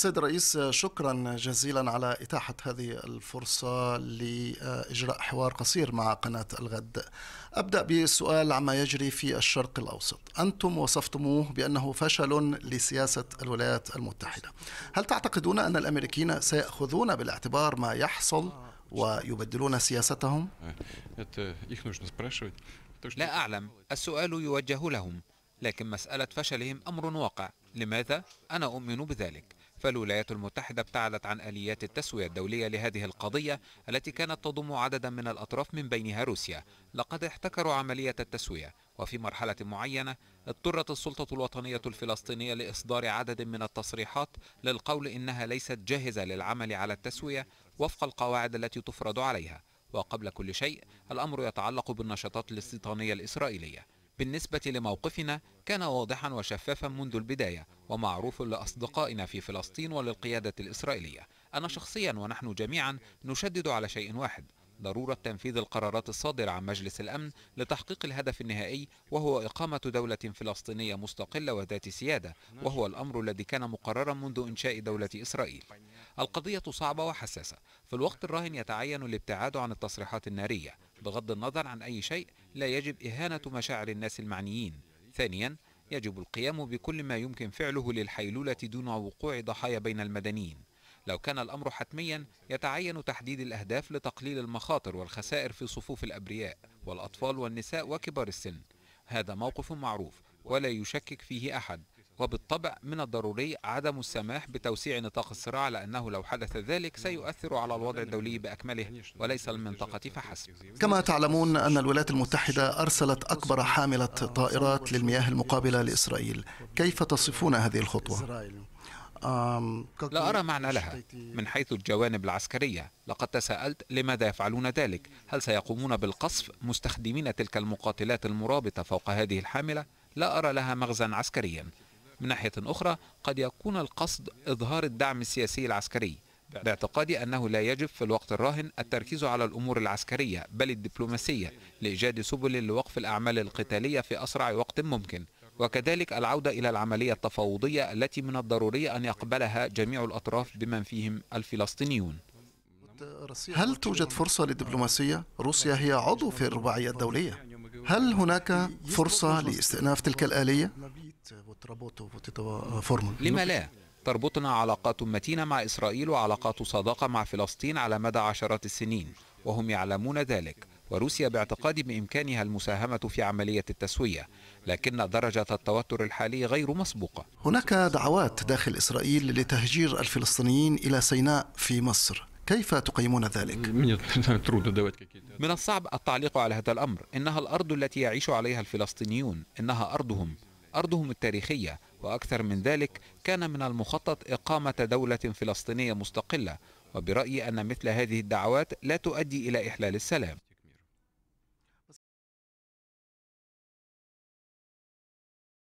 سيد الرئيس شكرا جزيلا على إتاحة هذه الفرصة لإجراء حوار قصير مع قناة الغد أبدأ بالسؤال عما يجري في الشرق الأوسط أنتم وصفتموه بأنه فشل لسياسة الولايات المتحدة هل تعتقدون أن الأمريكيين سيأخذون بالاعتبار ما يحصل ويبدلون سياستهم؟ لا أعلم السؤال يوجه لهم لكن مسألة فشلهم أمر واقع لماذا؟ أنا أؤمن بذلك فالولايات المتحدة ابتعدت عن آليات التسوية الدولية لهذه القضية التي كانت تضم عددا من الأطراف من بينها روسيا لقد احتكروا عملية التسوية وفي مرحلة معينة اضطرت السلطة الوطنية الفلسطينية لإصدار عدد من التصريحات للقول إنها ليست جاهزة للعمل على التسوية وفق القواعد التي تفرض عليها وقبل كل شيء الأمر يتعلق بالنشاطات الاستيطانية الإسرائيلية بالنسبة لموقفنا كان واضحا وشفافا منذ البداية ومعروف لأصدقائنا في فلسطين وللقيادة الإسرائيلية أنا شخصيا ونحن جميعا نشدد على شيء واحد ضرورة تنفيذ القرارات الصادرة عن مجلس الأمن لتحقيق الهدف النهائي وهو إقامة دولة فلسطينية مستقلة وذات سيادة وهو الأمر الذي كان مقررا منذ إنشاء دولة إسرائيل القضية صعبة وحساسة في الوقت الراهن يتعين الابتعاد عن التصريحات النارية بغض النظر عن أي شيء لا يجب إهانة مشاعر الناس المعنيين ثانيا يجب القيام بكل ما يمكن فعله للحيلولة دون وقوع ضحايا بين المدنيين لو كان الأمر حتميا يتعين تحديد الأهداف لتقليل المخاطر والخسائر في صفوف الأبرياء والأطفال والنساء وكبار السن هذا موقف معروف ولا يشكك فيه أحد وبالطبع من الضروري عدم السماح بتوسيع نطاق الصراع لأنه لو حدث ذلك سيؤثر على الوضع الدولي بأكمله وليس المنطقة فحسب كما تعلمون أن الولايات المتحدة أرسلت أكبر حاملة طائرات للمياه المقابلة لإسرائيل كيف تصفون هذه الخطوة؟ لا أرى معنى لها من حيث الجوانب العسكرية لقد تساءلت لماذا يفعلون ذلك هل سيقومون بالقصف مستخدمين تلك المقاتلات المرابطة فوق هذه الحاملة لا أرى لها مغزى عسكريا من ناحية أخرى قد يكون القصد إظهار الدعم السياسي العسكري باعتقادي أنه لا يجب في الوقت الراهن التركيز على الأمور العسكرية بل الدبلوماسية لإيجاد سبل لوقف الأعمال القتالية في أسرع وقت ممكن وكذلك العودة إلى العملية التفاوضية التي من الضروري أن يقبلها جميع الأطراف بمن فيهم الفلسطينيون هل توجد فرصة للدبلوماسية؟ روسيا هي عضو في الرباعية الدولية هل هناك فرصة لاستئناف تلك الآلية؟ آه، لما لا؟ تربطنا علاقات متينة مع إسرائيل وعلاقات صداقة مع فلسطين على مدى عشرات السنين وهم يعلمون ذلك وروسيا باعتقادي بإمكانها المساهمة في عملية التسوية لكن درجة التوتر الحالي غير مسبوقة هناك دعوات داخل إسرائيل لتهجير الفلسطينيين إلى سيناء في مصر كيف تقيمون ذلك؟ من الصعب التعليق على هذا الأمر إنها الأرض التي يعيش عليها الفلسطينيون إنها أرضهم أرضهم التاريخية وأكثر من ذلك كان من المخطط إقامة دولة فلسطينية مستقلة وبرأيي أن مثل هذه الدعوات لا تؤدي إلى إحلال السلام